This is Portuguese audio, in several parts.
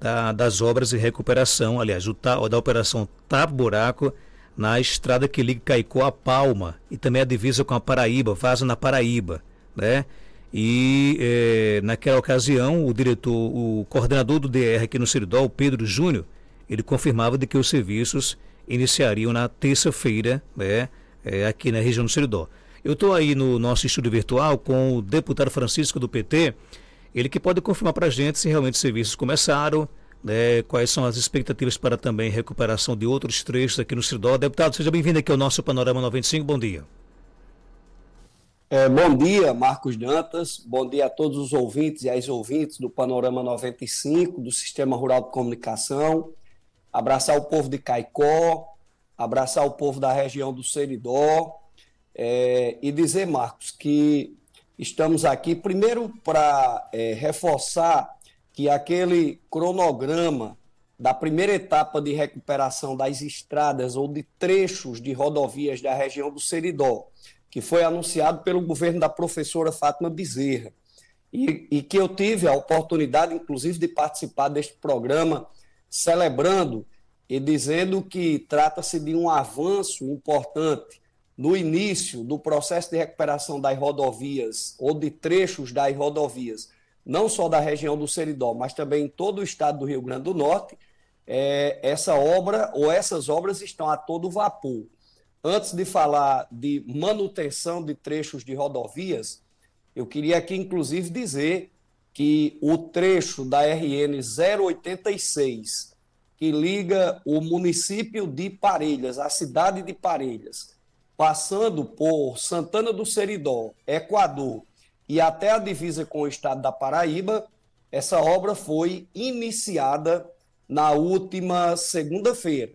da, das obras de recuperação, aliás, o da operação Tap Buraco na estrada que liga Caicó a Palma e também a divisa com a Paraíba, Vaza na Paraíba, né? E eh, naquela ocasião o diretor, o coordenador do DR aqui no Seridó, Pedro Júnior, ele confirmava de que os serviços iniciariam na terça-feira, né? É, aqui na região do Seridó. Eu estou aí no nosso estúdio virtual com o deputado Francisco do PT ele que pode confirmar para a gente se realmente os serviços começaram, né, quais são as expectativas para também recuperação de outros trechos aqui no Seridó, Deputado, seja bem-vindo aqui ao nosso Panorama 95. Bom dia. É, bom dia, Marcos Dantas. Bom dia a todos os ouvintes e as ouvintes do Panorama 95, do Sistema Rural de Comunicação. Abraçar o povo de Caicó, abraçar o povo da região do Seridó é, e dizer, Marcos, que Estamos aqui, primeiro, para é, reforçar que aquele cronograma da primeira etapa de recuperação das estradas ou de trechos de rodovias da região do Seridó, que foi anunciado pelo governo da professora Fátima Bezerra, e, e que eu tive a oportunidade, inclusive, de participar deste programa, celebrando e dizendo que trata-se de um avanço importante no início do processo de recuperação das rodovias ou de trechos das rodovias, não só da região do Seridó, mas também em todo o estado do Rio Grande do Norte, é, essa obra ou essas obras estão a todo vapor. Antes de falar de manutenção de trechos de rodovias, eu queria aqui, inclusive, dizer que o trecho da RN 086, que liga o município de Parelhas, a cidade de Parelhas, passando por Santana do Seridó, Equador e até a divisa com o estado da Paraíba, essa obra foi iniciada na última segunda-feira.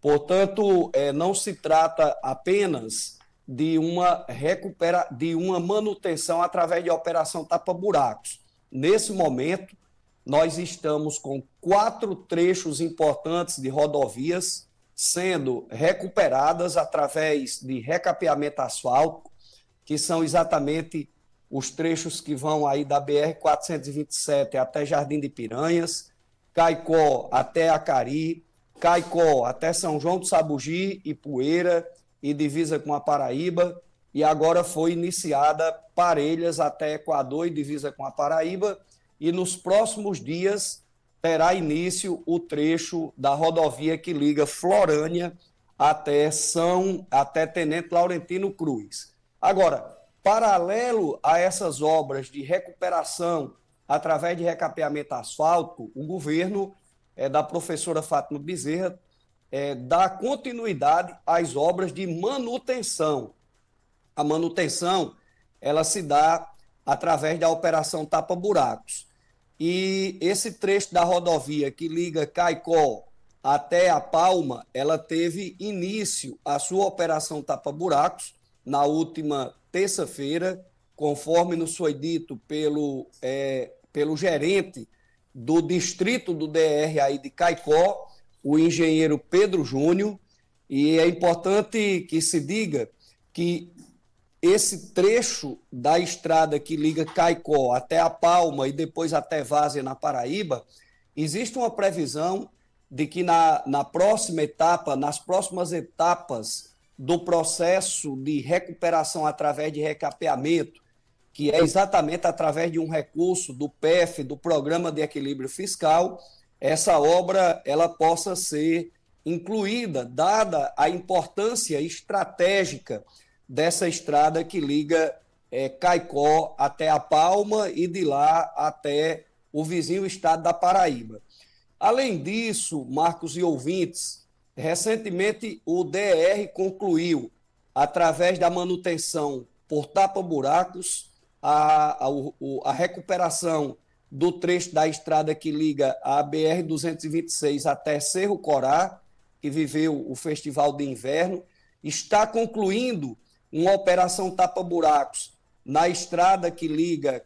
Portanto, é, não se trata apenas de uma recupera, de uma manutenção através de operação tapa-buracos. Nesse momento, nós estamos com quatro trechos importantes de rodovias sendo recuperadas através de recapeamento asfáltico, que são exatamente os trechos que vão aí da BR-427 até Jardim de Piranhas, Caicó até Acari, Caicó até São João do Sabugi e Poeira, e divisa com a Paraíba, e agora foi iniciada Parelhas até Equador e divisa com a Paraíba, e nos próximos dias terá início o trecho da rodovia que liga Florânia até São até Tenente Laurentino Cruz. Agora, paralelo a essas obras de recuperação através de recapeamento asfalto, o governo é, da professora Fátima Bezerra é, dá continuidade às obras de manutenção. A manutenção ela se dá através da operação tapa buracos. E esse trecho da rodovia que liga Caicó até a Palma, ela teve início a sua operação tapa buracos na última terça-feira, conforme nos foi dito pelo, é, pelo gerente do distrito do DR aí de Caicó, o engenheiro Pedro Júnior, e é importante que se diga que esse trecho da estrada que liga Caicó até a Palma e depois até Várzea, na Paraíba, existe uma previsão de que na, na próxima etapa, nas próximas etapas do processo de recuperação através de recapeamento, que é exatamente através de um recurso do PEF, do Programa de Equilíbrio Fiscal, essa obra ela possa ser incluída, dada a importância estratégica dessa estrada que liga é, Caicó até a Palma e de lá até o vizinho estado da Paraíba. Além disso, Marcos e ouvintes, recentemente o DR concluiu, através da manutenção por tapa-buracos, a, a, a recuperação do trecho da estrada que liga a BR-226 até Cerro Corá, que viveu o Festival de Inverno, está concluindo uma operação tapa-buracos na estrada que liga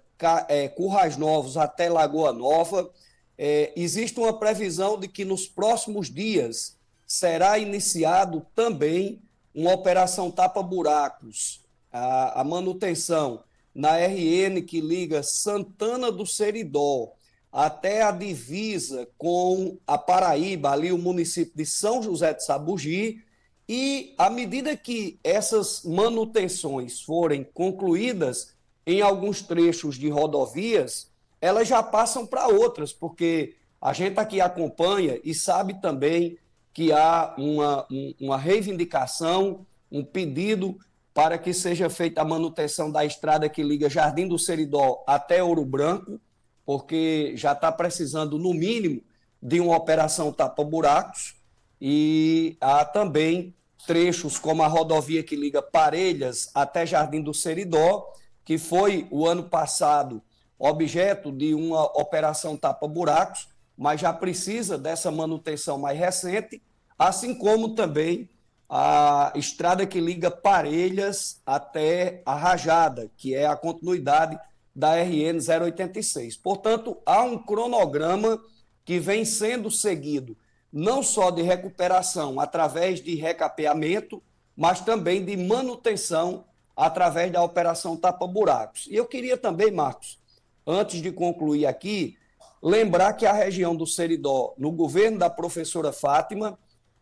é, Currais Novos até Lagoa Nova. É, existe uma previsão de que nos próximos dias será iniciado também uma operação tapa-buracos, a, a manutenção na RN que liga Santana do Seridó até a divisa com a Paraíba, ali o município de São José de Sabugi, e à medida que essas manutenções forem concluídas em alguns trechos de rodovias, elas já passam para outras, porque a gente aqui acompanha e sabe também que há uma, uma reivindicação, um pedido para que seja feita a manutenção da estrada que liga Jardim do Seridó até Ouro Branco, porque já está precisando, no mínimo, de uma operação tapa-buracos. E há também trechos como a rodovia que liga Parelhas até Jardim do Seridó, que foi o ano passado objeto de uma operação tapa-buracos, mas já precisa dessa manutenção mais recente, assim como também a estrada que liga Parelhas até a Rajada, que é a continuidade da RN 086. Portanto, há um cronograma que vem sendo seguido não só de recuperação através de recapeamento, mas também de manutenção através da operação tapa-buracos. E eu queria também, Marcos, antes de concluir aqui, lembrar que a região do Seridó, no governo da professora Fátima,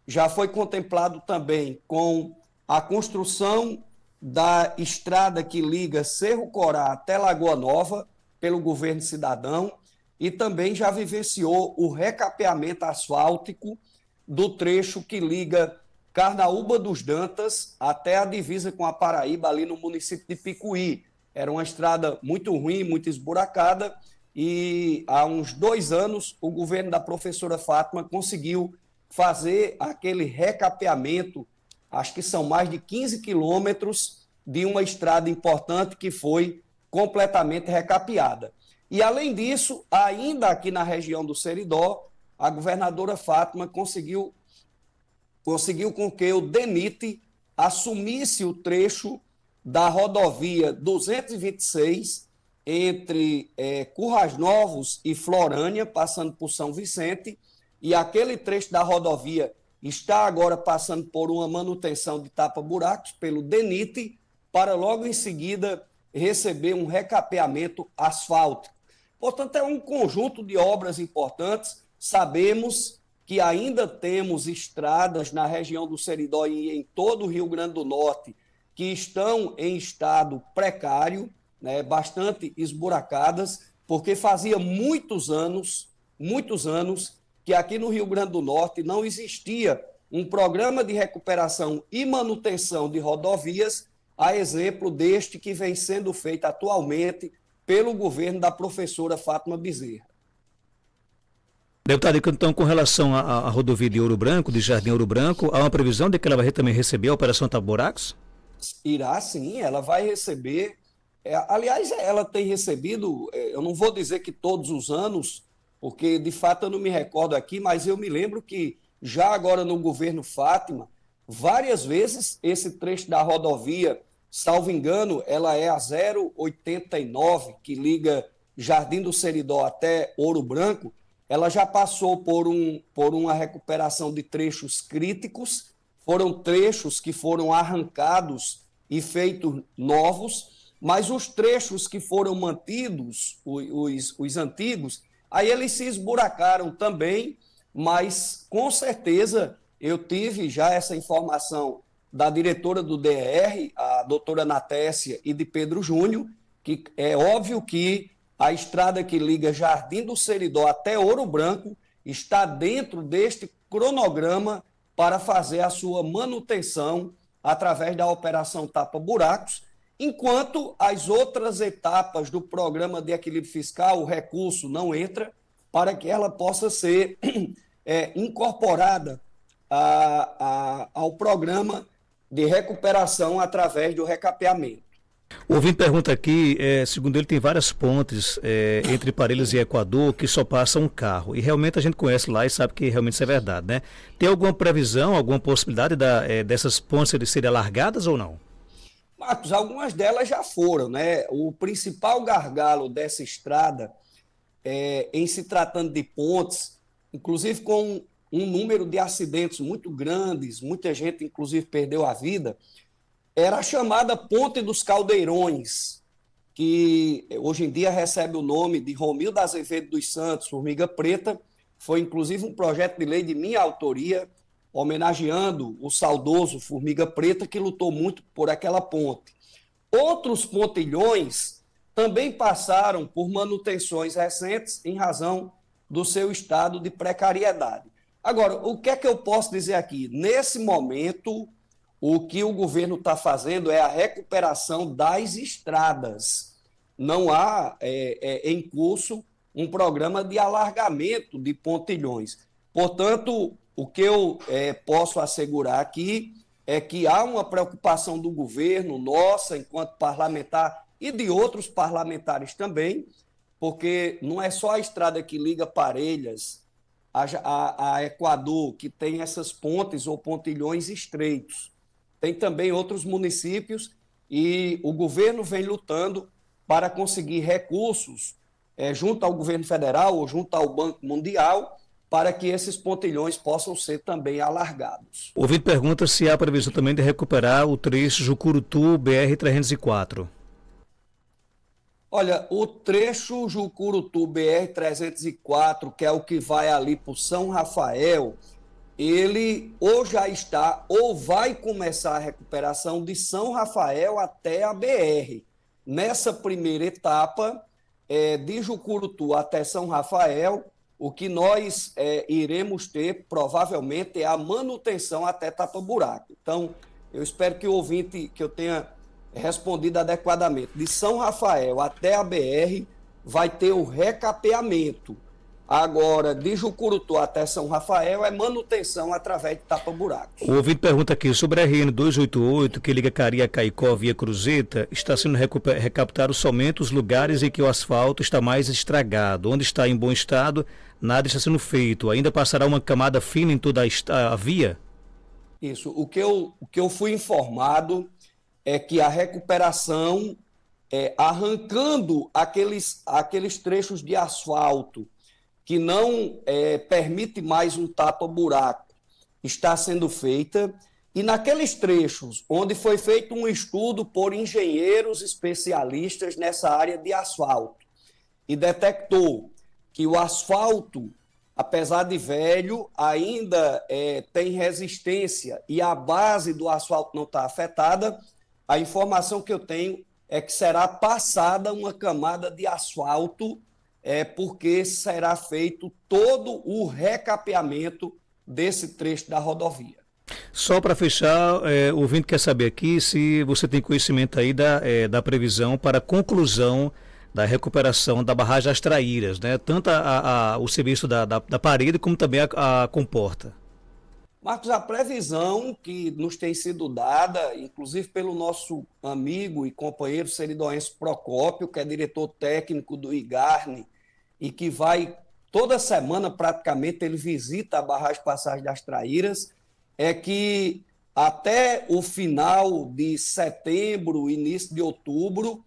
já foi contemplado também com a construção da estrada que liga Cerro Corá até Lagoa Nova, pelo governo cidadão, e também já vivenciou o recapeamento asfáltico do trecho que liga Carnaúba dos Dantas até a divisa com a Paraíba, ali no município de Picuí. Era uma estrada muito ruim, muito esburacada, e há uns dois anos o governo da professora Fátima conseguiu fazer aquele recapeamento, acho que são mais de 15 quilômetros de uma estrada importante que foi completamente recapeada. E, além disso, ainda aqui na região do Seridó, a governadora Fátima conseguiu, conseguiu com que o DENIT assumisse o trecho da rodovia 226 entre é, Currais Novos e Florânia, passando por São Vicente, e aquele trecho da rodovia está agora passando por uma manutenção de tapa-buracos pelo DENIT, para logo em seguida receber um recapeamento asfáltico. Portanto, é um conjunto de obras importantes. Sabemos que ainda temos estradas na região do Seridó e em todo o Rio Grande do Norte que estão em estado precário, né, bastante esburacadas, porque fazia muitos anos, muitos anos, que aqui no Rio Grande do Norte não existia um programa de recuperação e manutenção de rodovias, a exemplo deste que vem sendo feito atualmente pelo governo da professora Fátima Bezerra. Deputado, então, com relação à, rodovia de Ouro Branco, de Jardim Ouro Branco, há uma previsão de que ela vai também receber a Operação Taburacos? Irá sim, ela vai receber. É, aliás, ela tem recebido, é, eu não vou dizer que todos os anos, porque de fato eu não me recordo aqui, mas eu me lembro que já agora no governo Fátima, várias vezes esse trecho da rodovia Salvo engano, ela é a 089, que liga Jardim do Seridó até Ouro Branco. Ela já passou por, um, por uma recuperação de trechos críticos, foram trechos que foram arrancados e feitos novos, mas os trechos que foram mantidos, os, os antigos, aí eles se esburacaram também, mas com certeza eu tive já essa informação da diretora do DR, a doutora Natécia, e de Pedro Júnior, que é óbvio que a estrada que liga Jardim do Seridó até Ouro Branco está dentro deste cronograma para fazer a sua manutenção através da operação Tapa Buracos, enquanto as outras etapas do programa de equilíbrio fiscal, o recurso não entra, para que ela possa ser é, incorporada a, a, ao programa de recuperação através do recapeamento. O ouvinte pergunta aqui, é, segundo ele, tem várias pontes é, entre Parelhas e Equador que só passa um carro. E realmente a gente conhece lá e sabe que realmente isso é verdade, né? Tem alguma previsão, alguma possibilidade da, é, dessas pontes de serem alargadas ou não? Marcos, algumas delas já foram, né? O principal gargalo dessa estrada, é, em se tratando de pontes, inclusive com um número de acidentes muito grandes, muita gente, inclusive, perdeu a vida, era a chamada Ponte dos Caldeirões, que hoje em dia recebe o nome de Romildo Azevedo dos Santos, Formiga Preta. Foi, inclusive, um projeto de lei de minha autoria, homenageando o saudoso Formiga Preta, que lutou muito por aquela ponte. Outros pontilhões também passaram por manutenções recentes em razão do seu estado de precariedade. Agora, o que é que eu posso dizer aqui? Nesse momento, o que o governo está fazendo é a recuperação das estradas. Não há é, é, em curso um programa de alargamento de pontilhões. Portanto, o que eu é, posso assegurar aqui é que há uma preocupação do governo, nossa, enquanto parlamentar, e de outros parlamentares também, porque não é só a estrada que liga Parelhas a, a, a Equador, que tem essas pontes ou pontilhões estreitos. Tem também outros municípios e o governo vem lutando para conseguir recursos é, junto ao governo federal ou junto ao Banco Mundial para que esses pontilhões possam ser também alargados. ouvido pergunta se há previsão também de recuperar o trecho Jucurutu BR-304. Olha, o trecho Jucurutu BR-304, que é o que vai ali para São Rafael, ele ou já está ou vai começar a recuperação de São Rafael até a BR. Nessa primeira etapa, é, de Jucurutu até São Rafael, o que nós é, iremos ter provavelmente é a manutenção até tapa buraco. Então, eu espero que o ouvinte que eu tenha respondido adequadamente. De São Rafael até a BR vai ter o recapeamento. Agora, de Jucurutu até São Rafael é manutenção através de tapa-buracos. O ouvido pergunta aqui sobre a RN 288, que liga Caria Caicó via Cruzeta, está sendo recaptado somente os lugares em que o asfalto está mais estragado. Onde está em bom estado, nada está sendo feito. Ainda passará uma camada fina em toda a, a via? Isso. O que, eu, o que eu fui informado é que a recuperação, é, arrancando aqueles, aqueles trechos de asfalto que não é, permite mais um tapa-buraco, está sendo feita. E naqueles trechos onde foi feito um estudo por engenheiros especialistas nessa área de asfalto e detectou que o asfalto, apesar de velho, ainda é, tem resistência e a base do asfalto não está afetada, a informação que eu tenho é que será passada uma camada de asfalto, é, porque será feito todo o recapeamento desse trecho da rodovia. Só para fechar, é, o ouvinte quer saber aqui se você tem conhecimento aí da, é, da previsão para conclusão da recuperação da barragem das Traíras, né? tanto a, a, o serviço da, da, da parede como também a, a comporta. Marcos, a previsão que nos tem sido dada, inclusive pelo nosso amigo e companheiro seridoense Procópio, que é diretor técnico do IGARNE, e que vai toda semana praticamente ele visita a barragem Passagem das Traíras, é que até o final de setembro, início de outubro,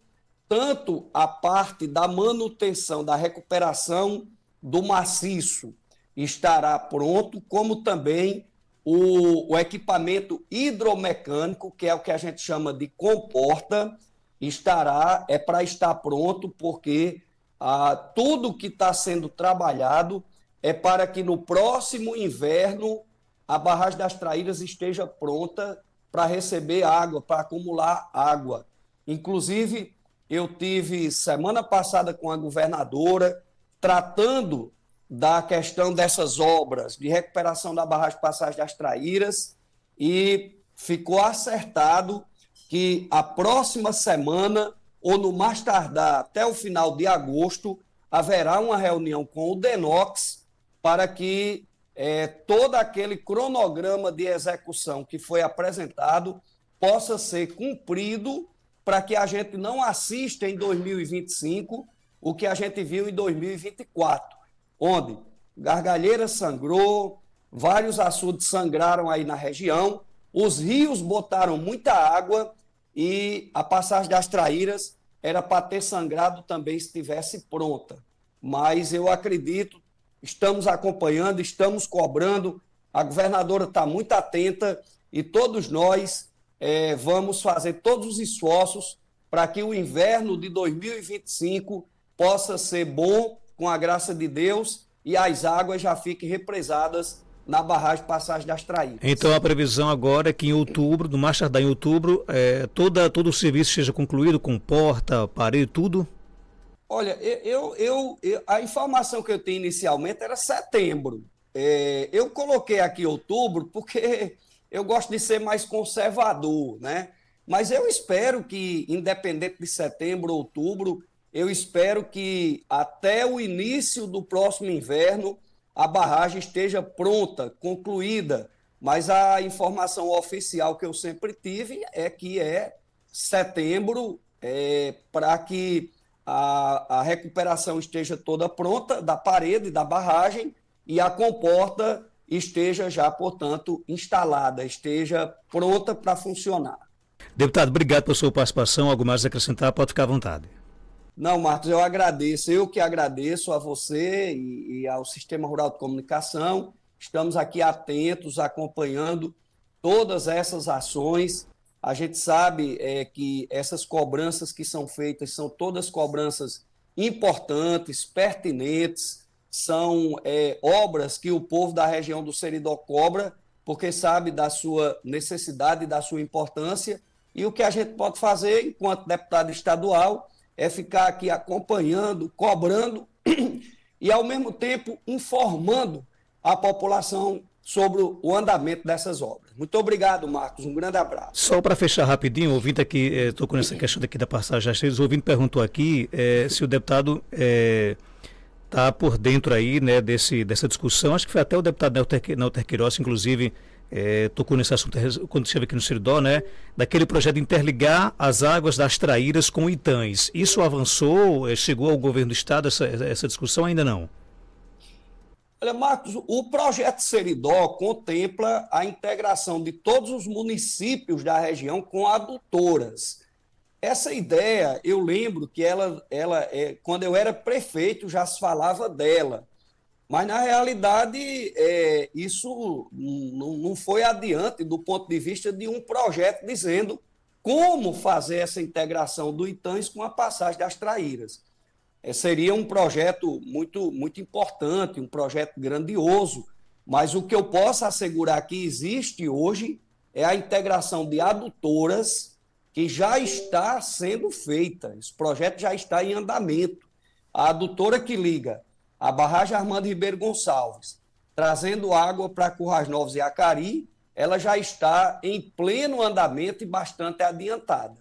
tanto a parte da manutenção, da recuperação do maciço estará pronto, como também o, o equipamento hidromecânico, que é o que a gente chama de comporta, estará, é para estar pronto, porque ah, tudo que está sendo trabalhado é para que no próximo inverno a barragem das Traíras esteja pronta para receber água, para acumular água. Inclusive, eu tive semana passada com a governadora tratando da questão dessas obras de recuperação da barragem de Passagem das Traíras e ficou acertado que a próxima semana, ou no mais tardar até o final de agosto, haverá uma reunião com o DENOX para que é, todo aquele cronograma de execução que foi apresentado possa ser cumprido para que a gente não assista em 2025 o que a gente viu em 2024 onde Gargalheira sangrou, vários açudes sangraram aí na região, os rios botaram muita água e a passagem das traíras era para ter sangrado também se estivesse pronta. Mas eu acredito, estamos acompanhando, estamos cobrando, a governadora está muito atenta e todos nós é, vamos fazer todos os esforços para que o inverno de 2025 possa ser bom com a graça de Deus, e as águas já fiquem represadas na barragem Passagem das Traíras. Então a previsão agora é que em outubro, no mais tardar em outubro, é, toda, todo o serviço seja concluído com porta, parede, tudo? Olha, eu, eu, eu, a informação que eu tinha inicialmente era setembro. É, eu coloquei aqui outubro porque eu gosto de ser mais conservador, né? Mas eu espero que, independente de setembro, outubro, eu espero que até o início do próximo inverno a barragem esteja pronta, concluída. Mas a informação oficial que eu sempre tive é que é setembro é, para que a, a recuperação esteja toda pronta da parede, da barragem e a comporta esteja já, portanto, instalada, esteja pronta para funcionar. Deputado, obrigado pela sua participação. Algo mais a acrescentar? Pode ficar à vontade. Não, Marcos, eu agradeço. Eu que agradeço a você e, e ao Sistema Rural de Comunicação. Estamos aqui atentos, acompanhando todas essas ações. A gente sabe é, que essas cobranças que são feitas são todas cobranças importantes, pertinentes, são é, obras que o povo da região do Seridó cobra, porque sabe da sua necessidade e da sua importância. E o que a gente pode fazer enquanto deputado estadual é ficar aqui acompanhando, cobrando e, ao mesmo tempo, informando a população sobre o andamento dessas obras. Muito obrigado, Marcos. Um grande abraço. Só para fechar rapidinho, ouvindo aqui, estou eh, com essa questão daqui da passagem às três, o ouvinte perguntou aqui eh, se o deputado está eh, por dentro aí né, desse, dessa discussão. Acho que foi até o deputado Nelter Queiroz, inclusive, é, tocou nesse assunto quando esteve aqui no Seridó, né? Daquele projeto de interligar as águas das traíras com Itães. Isso avançou? Eh, chegou ao governo do estado essa, essa discussão? Ainda não. Olha, Marcos, o projeto Seridó contempla a integração de todos os municípios da região com adutoras. Essa ideia, eu lembro que ela, ela é, quando eu era prefeito, já se falava dela. Mas, na realidade, é, isso não, foi adiante do ponto de vista de um projeto dizendo como fazer essa integração do Itães com a passagem das Traíras. É, seria um projeto muito, muito importante, um projeto grandioso, mas o que eu posso assegurar que existe hoje é a integração de adutoras que já está sendo feita. Esse projeto já está em andamento. A adutora que liga a barragem Armando Ribeiro Gonçalves, trazendo água para Currais Novos e Acari, ela já está em pleno andamento e bastante adiantada.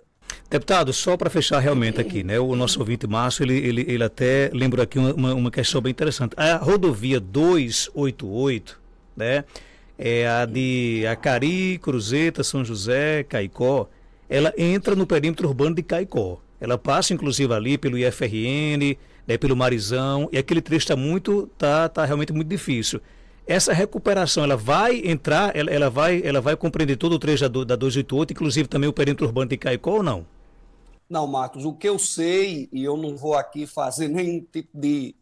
Deputado, só para fechar realmente aqui, né? O nosso ouvinte Márcio, ele, ele, ele até lembrou aqui uma, uma questão bem interessante. A rodovia 288, né? É a de Acari, Cruzeta, São José, Caicó, ela entra no perímetro urbano de Caicó. Ela passa, inclusive, ali pelo IFRN, né, pelo Marizão, e aquele trecho está muito, tá, tá realmente muito difícil. Essa recuperação, ela vai entrar, ela, ela vai, ela vai compreender todo o trecho da, da 288, inclusive também o perímetro urbano de Caicó ou não? Não, Marcos, o que eu sei, e eu não vou aqui fazer nenhum tipo de,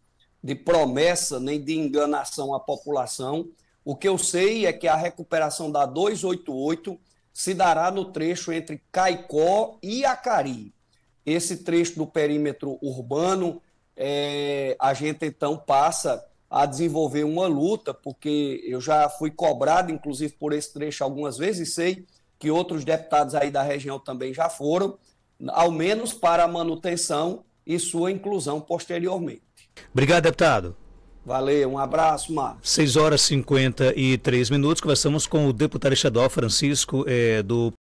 de promessa, nem de enganação à população, o que eu sei é que a recuperação da 288 se dará no trecho entre Caicó e Acari. Esse trecho do perímetro urbano é, a gente então passa a desenvolver uma luta, porque eu já fui cobrado, inclusive, por esse trecho algumas vezes, e sei que outros deputados aí da região também já foram, ao menos para a manutenção e sua inclusão posteriormente. Obrigado, deputado. Valeu, um abraço, Marcos. 6 horas e 53 minutos, conversamos com o deputado estadual Francisco eh, do